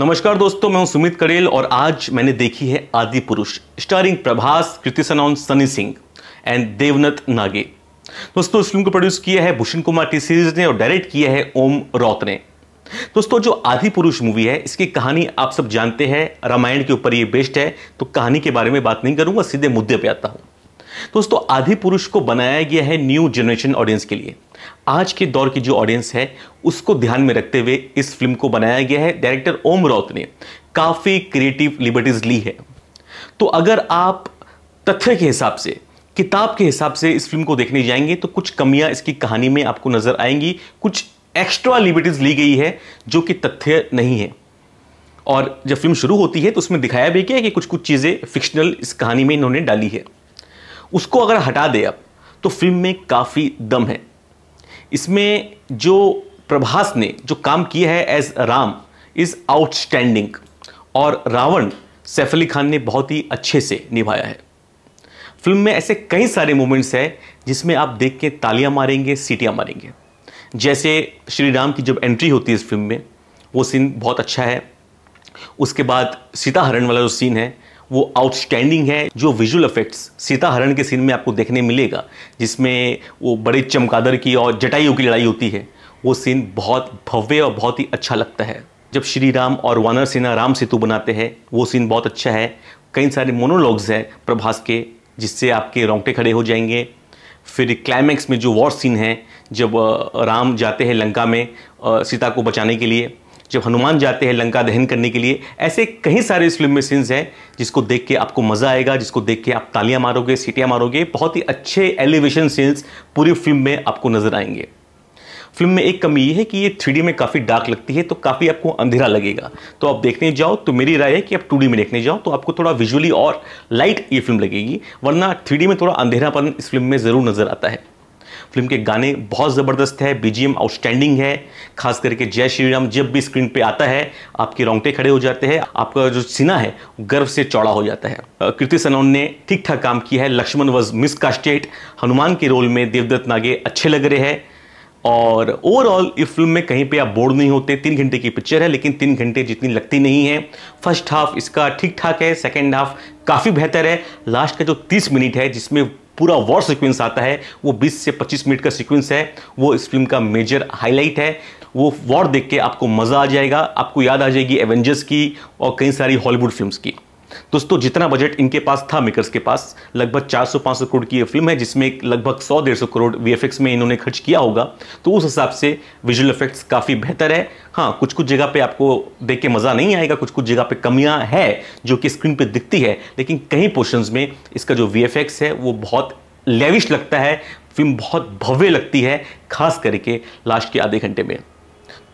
नमस्कार दोस्तों मैं हूं सुमित करेल और आज मैंने देखी है Adipurush starring Prabhas Kriti Sanon Sunny Singh and देवनत नागे दोस्तों इस फिल्म को प्रोड्यूस किया है भूषण कुमार टी सीरीज ने और डायरेक्ट किया है ओम रौत ने दोस्तों जो आदि पुरुष मूवी है इसकी कहानी आप सब जानते हैं रामायण के ऊपर ये बेस्ड है तो कहानी के बारे में बात नहीं करूंगा सीधे मुद्दे पे आता हूं तो दोस्तों आदि पुरुष को बनाया गया है न्यू जनरेशन ऑडियंस के लिए आज के दौर की जो ऑडियंस है उसको ध्यान में रखते हुए इस फिल्म को बनाया गया है डायरेक्टर ओम राउत ने काफ़ी क्रिएटिव लिबर्टीज ली है तो अगर आप तथ्य के हिसाब से किताब के हिसाब से इस फिल्म को देखने जाएंगे तो कुछ कमियां इसकी कहानी में आपको नजर आएंगी कुछ एक्स्ट्रा लिबर्टीज ली गई है जो कि तथ्य नहीं है और जब फिल्म शुरू होती है तो उसमें दिखाया भी गया कि कुछ कुछ चीज़ें फिक्शनल इस कहानी में इन्होंने डाली है उसको अगर हटा दे आप तो फिल्म में काफ़ी दम है इसमें जो प्रभास ने जो काम किया है एज राम इज़ आउटस्टैंडिंग और रावण सैफ अली खान ने बहुत ही अच्छे से निभाया है फिल्म में ऐसे कई सारे मोमेंट्स हैं जिसमें आप देख के तालियां मारेंगे सीटियां मारेंगे जैसे श्री राम की जब एंट्री होती है इस फिल्म में वो सीन बहुत अच्छा है उसके बाद सीता हरण वाला जो सीन है वो आउटस्टैंडिंग है जो विजुअल इफेक्ट्स सीता हरण के सीन में आपको देखने मिलेगा जिसमें वो बड़े चमकादर की और जटायु की लड़ाई होती है वो सीन बहुत भव्य और बहुत ही अच्छा लगता है जब श्री राम और वानर सेना राम सेतु बनाते हैं वो सीन बहुत अच्छा है कई सारे मोनोलॉग्स हैं प्रभास के जिससे आपके रोंगटे खड़े हो जाएंगे फिर क्लाइमैक्स में जो वॉर सीन है जब राम जाते हैं लंका में सीता को बचाने के लिए जब हनुमान जाते हैं लंका दहन करने के लिए ऐसे कई सारे इस फिल्म में सीन्स हैं जिसको देख के आपको मज़ा आएगा जिसको देख के आप तालियां मारोगे सीटियां मारोगे बहुत ही अच्छे एलिवेशन सीन्स पूरी फिल्म में आपको नज़र आएंगे फिल्म में एक कमी ये है कि ये थ्री में काफ़ी डार्क लगती है तो काफ़ी आपको अंधेरा लगेगा तो आप देखने जाओ तो मेरी राय है कि आप टू में देखने जाओ तो आपको थोड़ा विजुअली और लाइट ये फिल्म लगेगी वरना थ्री में थोड़ा अंधेरापन इस फिल्म में ज़रूर नज़र आता है फिल्म के गाने बहुत ज़बरदस्त है बीजीएम आउटस्टैंडिंग है खास करके जय श्री राम जब भी स्क्रीन पे आता है आपके रोंगटे खड़े हो जाते हैं आपका जो सीना है गर्व से चौड़ा हो जाता है कृति सनोन ने ठीक ठाक काम किया है Lakshman was miscasted Hanuman के रोल में देवदत्त नागे अच्छे लग रहे हैं और ओवरऑल इस फिल्म में कहीं पे आप बोर नहीं होते तीन घंटे की पिक्चर है लेकिन तीन घंटे जितनी लगती नहीं है फर्स्ट हाफ इसका ठीक ठाक है सेकेंड हाफ काफ़ी बेहतर है लास्ट का जो तीस मिनट है जिसमें पूरा वॉर सीक्वेंस आता है वो 20 से 25 मिनट का सीक्वेंस है वो इस फिल्म का मेजर हाईलाइट है वो वॉर देख के आपको मज़ा आ जाएगा आपको याद आ जाएगी एवेंजर्स की और कई सारी हॉलीवुड फिल्म्स की दोस्तों जितना बजट इनके पास था मेकर्स के पास लगभग 400-500 करोड़ की ये फिल्म है जिसमें लगभग 100-150 करोड़ वीएफएक्स में इन्होंने खर्च किया होगा तो उस हिसाब से विजुअल इफेक्ट्स काफ़ी बेहतर है हाँ कुछ कुछ जगह पे आपको देख के मज़ा नहीं आएगा कुछ कुछ जगह पे कमियां है जो कि स्क्रीन पे दिखती है लेकिन कई पोर्शन में इसका जो वी है वो बहुत लेविश लगता है फिल्म बहुत भव्य लगती है खास करके लास्ट के आधे घंटे में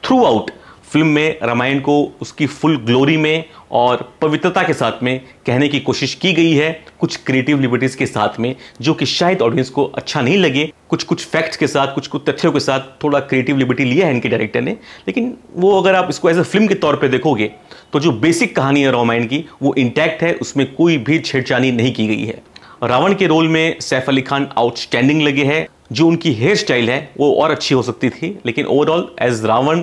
थ्रू आउट फिल्म में रामायण को उसकी फुल ग्लोरी में और पवित्रता के साथ में कहने की कोशिश की गई है कुछ क्रिएटिव लिबर्टीज के साथ में जो कि शायद ऑडियंस को अच्छा नहीं लगे कुछ कुछ फैक्ट्स के साथ कुछ कुछ तथ्यों के साथ थोड़ा क्रिएटिव लिबर्टी लिया है इनके डायरेक्टर ने लेकिन वो अगर आप इसको एज ए फिल्म के तौर पर देखोगे तो जो बेसिक कहानी है रामायण की वो इंटैक्ट है उसमें कोई भी छेड़छानी नहीं की गई है रावण के रोल में सैफ अली खान आउटस्टैंडिंग लगे हैं जो उनकी हेयर स्टाइल है वो और अच्छी हो सकती थी लेकिन ओवरऑल एज रावण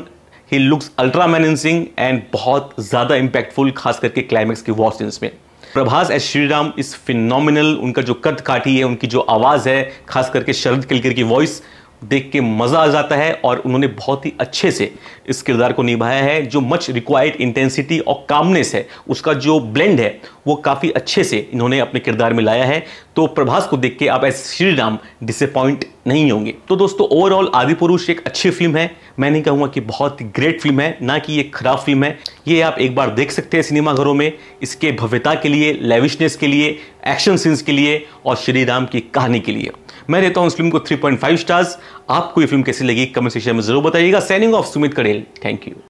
ही लुक्स अल्ट्रा मैनेसिंग एंड बहुत ज़्यादा इम्पैक्टफुल खास करके क्लाइमैक्स के वॉर सीन्स में प्रभास एस श्रीराम इस फिनोमिनल उनका जो कद काठी है उनकी जो आवाज़ है खास करके शरद किलकर की वॉइस देख के मज़ा आ जाता है और उन्होंने बहुत ही अच्छे से इस किरदार को निभाया है जो मच रिक्वायर्ड इंटेंसिटी और कामनेस है उसका जो ब्लेंड है वो काफ़ी अच्छे से इन्होंने अपने किरदार में लाया है तो प्रभास को देख के आप एज श्री राम डिसअपॉइंट नहीं होंगे तो दोस्तों ओवरऑल आदि पुरुष एक अच्छी फिल्म है मैं नहीं कहूँगा कि बहुत ही ग्रेट फिल्म है ना कि ये खराब फिल्म है ये आप एक बार देख सकते हैं सिनेमाघरों में इसके भव्यता के लिए लेविशनेस के लिए एक्शन सीन्स के लिए और श्री राम की कहानी के लिए मैं देता हूँ इस फिल्म को 3.5 स्टार्स आपको ये फिल्म कैसी लगी कमेंट सेक्शन में जरूर बताइएगा signing off Sumit Kadel thank you